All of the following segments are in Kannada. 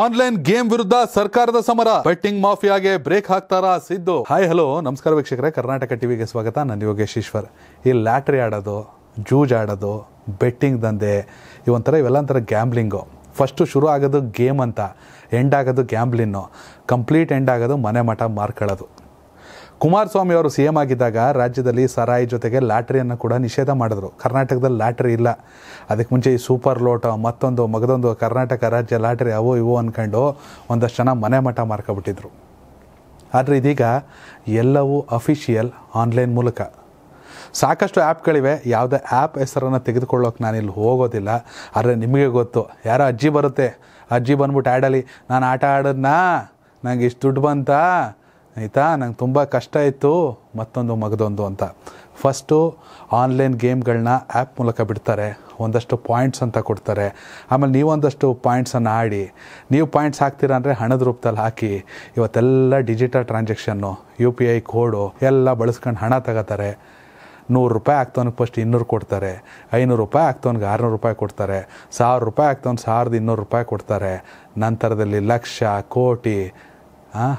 ಆನ್ಲೈನ್ ಗೇಮ್ ವಿರುದ್ಧ ಸರ್ಕಾರದ ಸಮರ ಬೆಟ್ಟಿಂಗ್ ಮಾಫಿಯಾಗೆ ಬ್ರೇಕ್ ಹಾಕ್ತಾರಾ ಸಿದ್ದು ಹಾಯ್ ಹಲೋ ನಮಸ್ಕಾರ ವೀಕ್ಷಕರೇ ಕರ್ನಾಟಕ ಟಿವಿಗೆ ಸ್ವಾಗತ ನಾನು ಯೋಗೇಶ್ ಈಶ್ವರ್ ಈ ಲ್ಯಾಟ್ರಿ ಆಡೋದು ಜೂಜ್ ಆಡೋದು ಬೆಟ್ಟಿಂಗ್ ದಂಧೆ ಇವಂಥರ ಇವೆಲ್ಲ ಒಂಥರ ಗ್ಯಾಂಬ್ಲಿಂಗು ಫಸ್ಟು ಶುರು ಆಗೋದು ಗೇಮ್ ಅಂತ ಎಂಡ್ ಆಗೋದು ಗ್ಯಾಂಬ್ಲಿನ್ನು ಕಂಪ್ಲೀಟ್ ಎಂಡ್ ಆಗೋದು ಮನೆ ಮಠ ಮಾರ್ಕೊಳ್ಳೋದು ಕುಮಾರಸ್ವಾಮಿ ಅವರು ಸಿ ಎಂ ಆಗಿದ್ದಾಗ ರಾಜ್ಯದಲ್ಲಿ ಸರಾಯಿ ಜೊತೆಗೆ ಲಾಟ್ರಿಯನ್ನು ಕೂಡ ನಿಷೇಧ ಮಾಡಿದ್ರು ಕರ್ನಾಟಕದಲ್ಲಿ ಲಾಟ್ರಿ ಇಲ್ಲ ಅದಕ್ಕೆ ಮುಂಚೆ ಈ ಸೂಪರ್ ಲೋಟ ಮತ್ತೊಂದು ಮಗದೊಂದು ಕರ್ನಾಟಕ ರಾಜ್ಯ ಲಾಟ್ರಿ ಅವು ಇವು ಅಂದ್ಕೊಂಡು ಒಂದಷ್ಟು ಜನ ಮನೆ ಮಠ ಮಾರ್ಕೊಬಿಟ್ಟಿದ್ರು ಆದರೆ ಇದೀಗ ಎಲ್ಲವೂ ಅಫಿಷಿಯಲ್ ಆನ್ಲೈನ್ ಮೂಲಕ ಸಾಕಷ್ಟು ಆ್ಯಪ್ಗಳಿವೆ ಯಾವುದೇ ಆ್ಯಪ್ ಹೆಸರನ್ನು ತೆಗೆದುಕೊಳ್ಳೋಕೆ ನಾನಿಲ್ಲಿ ಹೋಗೋದಿಲ್ಲ ಆದರೆ ನಿಮಗೆ ಗೊತ್ತು ಯಾರೋ ಅಜ್ಜಿ ಬರುತ್ತೆ ಅಜ್ಜಿ ಬಂದ್ಬಿಟ್ಟು ಆಡಲಿ ನಾನು ಆಟ ಆಡೋದನ್ನ ನನಗೆ ಇಷ್ಟು ದುಡ್ಡು ಬಂತಾ ಆಯಿತಾ ನಂಗೆ ತುಂಬ ಕಷ್ಟ ಇತ್ತು ಮತ್ತೊಂದು ಮಗದೊಂದು ಅಂತ ಫಸ್ಟು ಆನ್ಲೈನ್ ಗೇಮ್ಗಳನ್ನ ಆ್ಯಪ್ ಮೂಲಕ ಬಿಡ್ತಾರೆ ಒಂದಷ್ಟು ಪಾಯಿಂಟ್ಸ್ ಅಂತ ಕೊಡ್ತಾರೆ ಆಮೇಲೆ ನೀವೊಂದಷ್ಟು ಪಾಯಿಂಟ್ಸನ್ನು ಆಡಿ ನೀವು ಪಾಯಿಂಟ್ಸ್ ಹಾಕ್ತೀರಾ ಅಂದರೆ ಹಣದ ರೂಪದಲ್ಲಿ ಹಾಕಿ ಇವತ್ತೆಲ್ಲ ಡಿಜಿಟಲ್ ಟ್ರಾನ್ಸಾಕ್ಷನ್ನು ಯು ಪಿ ಐ ಕೋಡು ಎಲ್ಲ ಬಳಸ್ಕೊಂಡು ಹಣ ತಗೋತಾರೆ ನೂರು ರೂಪಾಯಿ ಆಗ್ತವನಿಗೆ ಫಸ್ಟ್ ಇನ್ನೂರು ಕೊಡ್ತಾರೆ ಐನೂರು ರೂಪಾಯಿ ಆಗ್ತವನಿಗೆ ಆರುನೂರು ರೂಪಾಯಿ ಕೊಡ್ತಾರೆ ಸಾವಿರ ರೂಪಾಯಿ ಆಗ್ತವನು ಸಾವಿರದ ಇನ್ನೂರು ರೂಪಾಯಿ ಕೊಡ್ತಾರೆ ನಂತರದಲ್ಲಿ ಲಕ್ಷ ಕೋಟಿ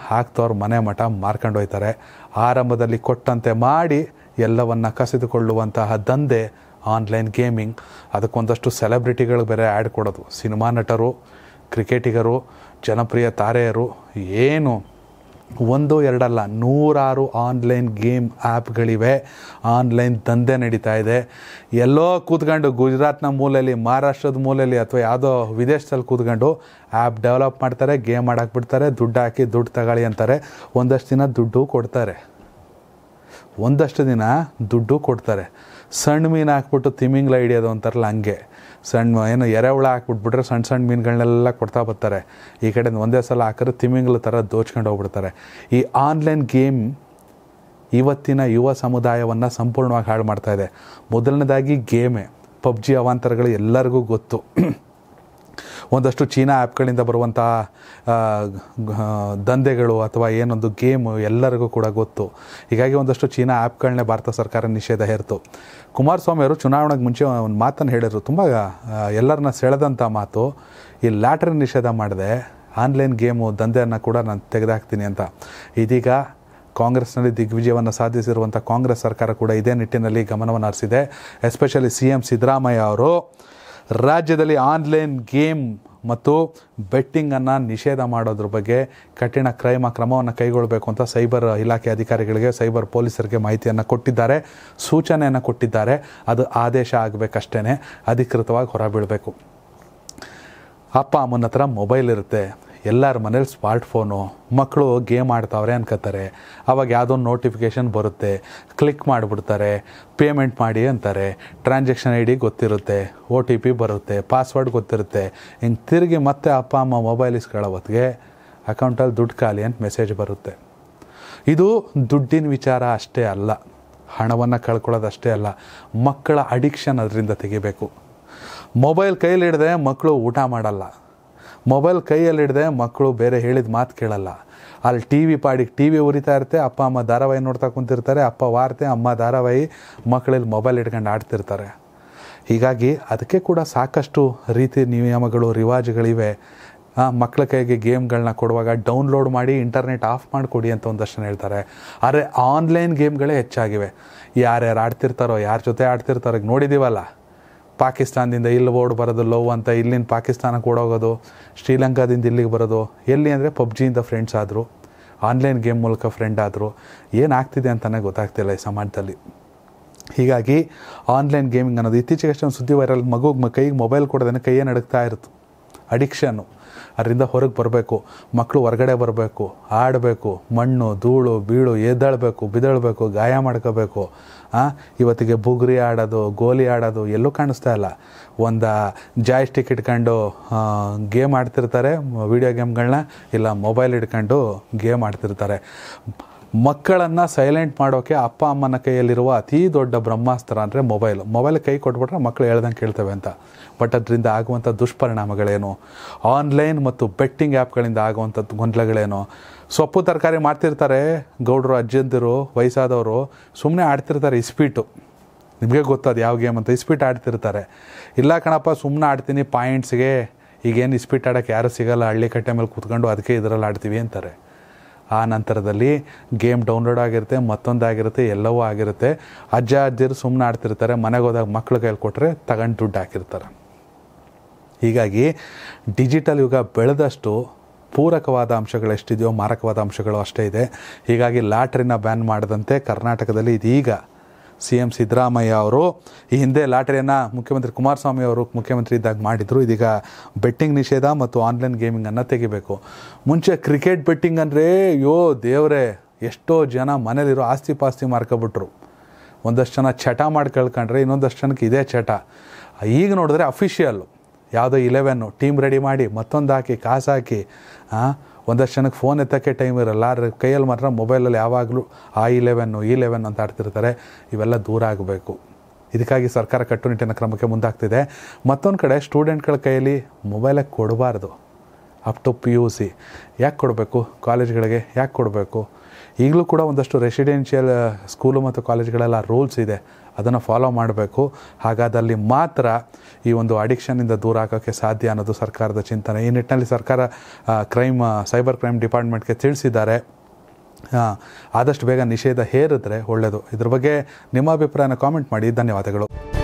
ಹಾಕ್ತವ್ರು ಮನೆ ಮಠ ಮಾರ್ಕೊಂಡು ಆರಂಭದಲ್ಲಿ ಕೊಟ್ಟಂತೆ ಮಾಡಿ ಎಲ್ಲವನ್ನು ಕಸಿದುಕೊಳ್ಳುವಂತಹ ದಂಧೆ ಆನ್ಲೈನ್ ಗೇಮಿಂಗ್ ಅದಕ್ಕೊಂದಷ್ಟು ಸೆಲೆಬ್ರಿಟಿಗಳು ಬೇರೆ ಆ್ಯಡ್ ಕೊಡೋದು ಸಿನಿಮಾ ನಟರು ಕ್ರಿಕೆಟಿಗರು ಜನಪ್ರಿಯ ತಾರೆಯರು ಏನು ಒಂದು ಎರಡಲ್ಲ ನೂರಾರು ಆನ್ಲೈನ್ ಗೇಮ್ ಆ್ಯಪ್ಗಳಿವೆ ಆನ್ಲೈನ್ ದಂಧೆ ನಡೀತಾ ಇದೆ ಎಲ್ಲೋ ಕೂತ್ಕೊಂಡು ಗುಜರಾತ್ನ ಮೂಲೆಯಲ್ಲಿ ಮಹಾರಾಷ್ಟ್ರದ ಮೂಲೆಯಲ್ಲಿ ಅಥವಾ ಯಾವುದೋ ವಿದೇಶದಲ್ಲಿ ಕೂತ್ಕೊಂಡು ಆ್ಯಪ್ ಡೆವಲಪ್ ಮಾಡ್ತಾರೆ ಗೇಮ್ ಬಿಡ್ತಾರೆ ದುಡ್ಡು ಹಾಕಿ ದುಡ್ಡು ತಗೊಳ್ಳಿ ಅಂತಾರೆ ಒಂದಷ್ಟು ದಿನ ದುಡ್ಡು ಕೊಡ್ತಾರೆ ಒಂದಷ್ಟು ದಿನ ದುಡ್ಡು ಕೊಡ್ತಾರೆ ಸಣ್ಣ ಮೀನು ಹಾಕ್ಬಿಟ್ಟು ತಿಮಿಂಗ್ಲ ಹಿಡಿಯೋದು ಅಂತಾರಲ್ಲ ಹಂಗೆ ಸಣ್ಣ ಏನು ಎರೆಹುಳ ಹಾಕ್ಬಿಟ್ಬಿಟ್ರೆ ಸಣ್ಣ ಸಣ್ಣ ಮೀನುಗಳನ್ನೆಲ್ಲ ಕೊಡ್ತಾ ಬರ್ತಾರೆ ಈ ಕಡೆಯಿಂದ ಒಂದೇ ಸಲ ಹಾಕಿದ್ರೆ ತಿಮಿಂಗ್ಲ ಥರ ದೋಚ್ಕೊಂಡು ಹೋಗ್ಬಿಡ್ತಾರೆ ಈ ಆನ್ಲೈನ್ ಗೇಮ್ ಇವತ್ತಿನ ಯುವ ಸಮುದಾಯವನ್ನು ಸಂಪೂರ್ಣವಾಗಿ ಹಾಳು ಮಾಡ್ತಾಯಿದೆ ಮೊದಲನೇದಾಗಿ ಗೇಮೇ ಪಬ್ಜಿ ಅವಾಂತರಗಳು ಎಲ್ಲರಿಗೂ ಗೊತ್ತು ಒಂದಷ್ಟು ಚೀನಾ ಆ್ಯಪ್ಗಳಿಂದ ಬರುವಂಥ ದಂಧೆಗಳು ಅಥವಾ ಏನೊಂದು ಗೇಮು ಎಲ್ಲರಿಗೂ ಕೂಡ ಗೊತ್ತು ಹೀಗಾಗಿ ಒಂದಷ್ಟು ಚೀನಾ ಆ್ಯಪ್ಗಳನ್ನೇ ಭಾರತ ಸರ್ಕಾರ ನಿಷೇಧ ಹೇರಿತು ಕುಮಾರಸ್ವಾಮಿ ಅವರು ಚುನಾವಣೆಗೆ ಮುಂಚೆ ಒಂದು ಮಾತನ್ನು ಹೇಳಿದರು ತುಂಬ ಎಲ್ಲರನ್ನ ಸೆಳೆದಂಥ ಮಾತು ಈ ಲ್ಯಾಟ್ರಿನ್ ನಿಷೇಧ ಮಾಡಿದೆ ಆನ್ಲೈನ್ ಗೇಮು ದಂಧೆಯನ್ನು ಕೂಡ ನಾನು ತೆಗೆದಾಕ್ತೀನಿ ಅಂತ ಇದೀಗ ಕಾಂಗ್ರೆಸ್ನಲ್ಲಿ ದಿಗ್ವಿಜಯವನ್ನು ಸಾಧಿಸಿರುವಂಥ ಕಾಂಗ್ರೆಸ್ ಸರ್ಕಾರ ಕೂಡ ಇದೇ ನಿಟ್ಟಿನಲ್ಲಿ ಗಮನವನ್ನು ಹರಿಸಿದೆ ಎಸ್ಪೆಷಲಿ ಸಿ ಎಂ ಸಿದ್ದರಾಮಯ್ಯ ಅವರು ರಾಜ್ಯದಲ್ಲಿ ಆನ್ಲೈನ್ ಗೇಮ್ ಮತ್ತು ಬೆಟ್ಟಿಂಗನ್ನು ನಿಷೇಧ ಮಾಡೋದ್ರ ಬಗ್ಗೆ ಕಠಿಣ ಕ್ರೈಮ ಕ್ರಮವನ್ನು ಕೈಗೊಳ್ಳಬೇಕು ಅಂತ ಸೈಬರ್ ಇಲಾಖೆ ಅಧಿಕಾರಿಗಳಿಗೆ ಸೈಬರ್ ಪೊಲೀಸರಿಗೆ ಮಾಹಿತಿಯನ್ನು ಕೊಟ್ಟಿದ್ದಾರೆ ಸೂಚನೆಯನ್ನು ಕೊಟ್ಟಿದ್ದಾರೆ ಅದು ಆದೇಶ ಆಗಬೇಕಷ್ಟೇ ಅಧಿಕೃತವಾಗಿ ಹೊರಬೀಳಬೇಕು ಅಪ್ಪ ಅಮ್ಮನ ಹತ್ರ ಮೊಬೈಲ್ ಇರುತ್ತೆ ಎಲ್ಲರ ಮನೇಲಿ ಸ್ಮಾರ್ಟ್ ಫೋನು ಮಕ್ಕಳು ಗೇಮ್ ಆಡ್ತಾವ್ರೆ ಅನ್ಕೋತಾರೆ ಅವಾಗ ಯಾವುದೊಂದು ನೋಟಿಫಿಕೇಷನ್ ಬರುತ್ತೆ ಕ್ಲಿಕ್ ಮಾಡಿಬಿಡ್ತಾರೆ ಪೇಮೆಂಟ್ ಮಾಡಿ ಅಂತಾರೆ ಟ್ರಾನ್ಸಾಕ್ಷನ್ ಐ ಡಿ ಗೊತ್ತಿರುತ್ತೆ ಒ ಟಿ ಪಿ ಬರುತ್ತೆ ಪಾಸ್ವರ್ಡ್ ಗೊತ್ತಿರುತ್ತೆ ಹಿಂಗೆ ತಿರುಗಿ ಮತ್ತೆ ಅಪ್ಪ ಅಮ್ಮ ಮೊಬೈಲ್ ಇಸ್ಕೊಳ್ಳೋ ಹೊತ್ತಿಗೆ ಅಕೌಂಟಲ್ಲಿ ದುಡ್ಡು ಖಾಲಿ ಅಂತ ಮೆಸೇಜ್ ಬರುತ್ತೆ ಇದು ದುಡ್ಡಿನ ವಿಚಾರ ಅಷ್ಟೇ ಅಲ್ಲ ಹಣವನ್ನು ಅಷ್ಟೇ ಅಲ್ಲ ಮಕ್ಕಳ ಅಡಿಕ್ಷನ್ ಅದರಿಂದ ತೆಗಿಬೇಕು ಮೊಬೈಲ್ ಕೈಲಿಡದೆ ಮಕ್ಕಳು ಊಟ ಮಾಡಲ್ಲ ಮೊಬೈಲ್ ಕೈಯಲ್ಲಿ ಹಿಡ್ದೆ ಮಕ್ಕಳು ಬೇರೆ ಹೇಳಿದ ಮಾತು ಕೇಳಲ್ಲ ಅಲ್ಲಿ ಟಿ ವಿ ಪಾಡಿಗೆ ಟಿ ವಿ ಉರಿತಾ ಇರುತ್ತೆ ಅಪ್ಪ ಅಮ್ಮ ಧಾರಾವಾಹಿ ನೋಡ್ತಾ ಕುಂತಿರ್ತಾರೆ ಅಪ್ಪ ವಾರ್ತೆ ಅಮ್ಮ ಧಾರಾವಾಹಿ ಮಕ್ಕಳಲ್ಲಿ ಮೊಬೈಲ್ ಹಿಡ್ಕೊಂಡು ಆಡ್ತಿರ್ತಾರೆ ಹೀಗಾಗಿ ಅದಕ್ಕೆ ಕೂಡ ಸಾಕಷ್ಟು ರೀತಿ ನಿಯಮಗಳು ರಿವಾಜುಗಳಿವೆ ಮಕ್ಕಳ ಕೈಗೆ ಗೇಮ್ಗಳನ್ನ ಕೊಡುವಾಗ ಡೌನ್ಲೋಡ್ ಮಾಡಿ ಇಂಟರ್ನೆಟ್ ಆಫ್ ಮಾಡಿಕೊಡಿ ಅಂತ ಒಂದಷ್ಟು ಹೇಳ್ತಾರೆ ಆದರೆ ಆನ್ಲೈನ್ ಗೇಮ್ಗಳೇ ಹೆಚ್ಚಾಗಿವೆ ಯಾರ್ಯಾರು ಆಡ್ತಿರ್ತಾರೋ ಯಾರ ಜೊತೆ ಆಡ್ತಿರ್ತಾರೋ ನೋಡಿದ್ದೀವಲ್ಲ ಪಾಕಿಸ್ತಾನದಿಂದ ಇಲ್ಲಿ ಓಡ್ ಬರೋದು ಲವ್ ಅಂತ ಇಲ್ಲಿಂದ ಪಾಕಿಸ್ತಾನಕ್ಕೆ ಓಡೋಗೋದು ಶ್ರೀಲಂಕಾದಿಂದ ಇಲ್ಲಿಗೆ ಬರೋದು ಎಲ್ಲಿ ಅಂದರೆ ಪಬ್ಜಿಯಿಂದ ಫ್ರೆಂಡ್ಸ್ ಆದರು ಆನ್ಲೈನ್ ಗೇಮ್ ಮೂಲಕ ಫ್ರೆಂಡ್ ಆದರು ಏನಾಗ್ತಿದೆ ಅಂತಲೇ ಗೊತ್ತಾಗ್ತಿಲ್ಲ ಈ ಸಮಾಜದಲ್ಲಿ ಹೀಗಾಗಿ ಆನ್ಲೈನ್ ಗೇಮಿಂಗ್ ಅನ್ನೋದು ಇತ್ತೀಚೆಗೆ ಅಷ್ಟೊಂದು ಸುದ್ದಿ ವೈರಲ್ ಮಗುಗೆ ಕೈಗೆ ಮೊಬೈಲ್ ಕೊಡೋದನ್ನು ಕೈಯೇ ನಡುಕ್ತಾ ಇರುತ್ತೆ ಅಡಿಕ್ಷನು ಅದರಿಂದ ಹೊರಗೆ ಬರಬೇಕು ಮಕ್ಕಳು ಹೊರಗಡೆ ಬರಬೇಕು ಆಡಬೇಕು ಮಣ್ಣು ಧೂಳು ಬೀಳು ಎದ್ದಾಳಬೇಕು ಬಿದ್ದಾಳಬೇಕು ಗಾಯ ಮಾಡ್ಕೋಬೇಕು ಇವತ್ತಿಗೆ ಬುಗುರಿ ಆಡೋದು ಗೋಲಿ ಆಡೋದು ಎಲ್ಲೂ ಕಾಣಿಸ್ತಾ ಇಲ್ಲ ಒಂದು ಜಾಯ್ ಸ್ಟಿಕ್ ಇಟ್ಕೊಂಡು ಗೇಮ್ ಆಡ್ತಿರ್ತಾರೆ ವಿಡಿಯೋ ಗೇಮ್ಗಳನ್ನ ಇಲ್ಲ ಮೊಬೈಲ್ ಇಟ್ಕೊಂಡು ಗೇಮ್ ಆಡ್ತಿರ್ತಾರೆ ಮಕ್ಕಳನ್ನು ಸೈಲೆಂಟ್ ಮಾಡೋಕ್ಕೆ ಅಪ್ಪ ಅಮ್ಮನ ಕೈಯಲ್ಲಿರುವ ಅತೀ ದೊಡ್ಡ ಬ್ರಹ್ಮಾಸ್ತ್ರ ಅಂದರೆ ಮೊಬೈಲ್ ಮೊಬೈಲ್ ಕೈ ಕೊಟ್ಬಿಟ್ರೆ ಮಕ್ಕಳು ಹೇಳ್ದಂಗೆ ಕೇಳ್ತವೆ ಅಂತ ಬಟ್ ಅದರಿಂದ ಆಗುವಂಥ ದುಷ್ಪರಿಣಾಮಗಳೇನು ಆನ್ಲೈನ್ ಮತ್ತು ಬೆಟ್ಟಿಂಗ್ ಆ್ಯಪ್ಗಳಿಂದ ಆಗುವಂಥದ್ದು ಗೊಂದಲಗಳೇನು ಸೊಪ್ಪು ತರಕಾರಿ ಮಾಡ್ತಿರ್ತಾರೆ ಗೌಡರು ಅಜ್ಜಂದಿರು ವಯಸ್ಸಾದವರು ಸುಮ್ಮನೆ ಆಡ್ತಿರ್ತಾರೆ ಇಸ್ಪೀಟು ನಿಮಗೆ ಗೊತ್ತದು ಯಾವ ಗೇಮ್ ಅಂತ ಇಸ್ಪೀಟ್ ಆಡ್ತಿರ್ತಾರೆ ಇಲ್ಲ ಕಣಪ್ಪ ಸುಮ್ಮನೆ ಆಡ್ತೀನಿ ಪಾಯಿಂಟ್ಸ್ಗೆ ಈಗೇನು ಇಸ್ಪೀಟ್ ಆಡೋಕ್ಕೆ ಯಾರೂ ಸಿಗಲ್ಲ ಹಳ್ಳಿ ಕಟ್ಟೆ ಮೇಲೆ ಕೂತ್ಕೊಂಡು ಅದಕ್ಕೆ ಇದರಲ್ಲಿ ಆಡ್ತೀವಿ ಅಂತಾರೆ ಆ ನಂತರದಲ್ಲಿ ಗೇಮ್ ಡೌನ್ಲೋಡ್ ಆಗಿರುತ್ತೆ ಮತ್ತೊಂದಾಗಿರುತ್ತೆ ಎಲ್ಲವೂ ಆಗಿರುತ್ತೆ ಅಜ್ಜ ಅಜ್ಜರು ಸುಮ್ಮನೆ ಆಡ್ತಿರ್ತಾರೆ ಮನೆಗೆ ಹೋದಾಗ ಮಕ್ಳು ಕೈಲಿ ಕೊಟ್ಟರೆ ತಗೊಂಡು ದುಡ್ಡು ಹಾಕಿರ್ತಾರೆ ಹೀಗಾಗಿ ಡಿಜಿಟಲ್ ಯುಗ ಬೆಳೆದಷ್ಟು ಪೂರಕವಾದ ಅಂಶಗಳು ಎಷ್ಟಿದೆಯೋ ಮಾರಕವಾದ ಅಂಶಗಳು ಅಷ್ಟೇ ಇದೆ ಹೀಗಾಗಿ ಲಾಟ್ರಿನ ಬ್ಯಾನ್ ಮಾಡದಂತೆ ಕರ್ನಾಟಕದಲ್ಲಿ ಇದೀಗ ಸಿ ಎಂ ಸಿದ್ದರಾಮಯ್ಯ ಅವರು ಈ ಹಿಂದೆ ಲಾಟರಿಯನ್ನು ಮುಖ್ಯಮಂತ್ರಿ ಕುಮಾರಸ್ವಾಮಿ ಅವರು ಮುಖ್ಯಮಂತ್ರಿ ಇದ್ದಾಗ ಮಾಡಿದರು ಇದೀಗ ಬೆಟ್ಟಿಂಗ್ ನಿಷೇಧ ಮತ್ತು ಆನ್ಲೈನ್ ಗೇಮಿಂಗನ್ನು ತೆಗಿಬೇಕು ಮುಂಚೆ ಕ್ರಿಕೆಟ್ ಬೆಟ್ಟಿಂಗ್ ಅಂದರೆ ಯೋ ದೇವರೇ ಎಷ್ಟೋ ಜನ ಮನೇಲಿರೋ ಆಸ್ತಿ ಪಾಸ್ತಿ ಮಾರ್ಕೊಬಿಟ್ರು ಒಂದಷ್ಟು ಜನ ಚಟ ಮಾಡಿ ಕಳ್ಕೊಂಡ್ರೆ ಇನ್ನೊಂದಷ್ಟು ಜನಕ್ಕೆ ಇದೇ ಚಟ ಈಗ ನೋಡಿದ್ರೆ ಅಫಿಷಿಯಲ್ಲು ಯಾವುದೋ ಇಲೆವೆನ್ನು ಟೀಮ್ ರೆಡಿ ಮಾಡಿ ಮತ್ತೊಂದು ಹಾಕಿ ಕಾಸು ಹಾಕಿ ಹಾಂ ಒಂದಷ್ಟು ಜನಕ್ಕೆ ಫೋನ್ ಎತ್ತಕ್ಕೆ ಟೈಮ್ ಇರಲ್ಲ ಆದರೆ ಕೈಯಲ್ಲಿ ಮಾತ್ರ ಮೊಬೈಲಲ್ಲಿ ಯಾವಾಗಲೂ ಆ ಇಲೆವೆನ್ನು ಈ ಲೆವೆನ್ ಅಂತ ಆಡ್ತಿರ್ತಾರೆ ಇವೆಲ್ಲ ದೂರ ಆಗಬೇಕು ಇದಕ್ಕಾಗಿ ಸರ್ಕಾರ ಕಟ್ಟುನಿಟ್ಟಿನ ಕ್ರಮಕ್ಕೆ ಮುಂದಾಗ್ತಿದೆ ಮತ್ತೊಂದು ಕಡೆ ಸ್ಟೂಡೆಂಟ್ಗಳ ಕೈಯಲ್ಲಿ ಮೊಬೈಲೇ ಕೊಡಬಾರ್ದು up to P U C ಯಾಕೆ ಕೊಡಬೇಕು ಕಾಲೇಜ್ಗಳಿಗೆ ಯಾಕೆ ಕೊಡಬೇಕು ಈಗಲೂ ಕೂಡ ಒಂದಷ್ಟು ರೆಸಿಡೆನ್ಷಿಯಲ್ ಸ್ಕೂಲು ಮತ್ತು ಕಾಲೇಜ್ಗಳೆಲ್ಲ ರೂಲ್ಸ್ ಇದೆ ಅದನ್ನು ಫಾಲೋ ಮಾಡಬೇಕು ಹಾಗಾದಲ್ಲಿ ಮಾತ್ರ ಈ ಒಂದು ಅಡಿಕ್ಷನಿಂದ ದೂರ ಆಗೋಕ್ಕೆ ಸಾಧ್ಯ ಅನ್ನೋದು ಸರ್ಕಾರದ ಚಿಂತನೆ ಈ ನಿಟ್ಟಿನಲ್ಲಿ ಸರ್ಕಾರ ಕ್ರೈಮ್ ಸೈಬರ್ ಕ್ರೈಮ್ ಡಿಪಾರ್ಟ್ಮೆಂಟ್ಗೆ ತಿಳಿಸಿದ್ದಾರೆ ಆದಷ್ಟು ಬೇಗ ನಿಷೇಧ ಹೇರಿದ್ರೆ ಒಳ್ಳೆಯದು ಇದ್ರ ಬಗ್ಗೆ ನಿಮ್ಮ ಅಭಿಪ್ರಾಯನ ಕಾಮೆಂಟ್ ಮಾಡಿ ಧನ್ಯವಾದಗಳು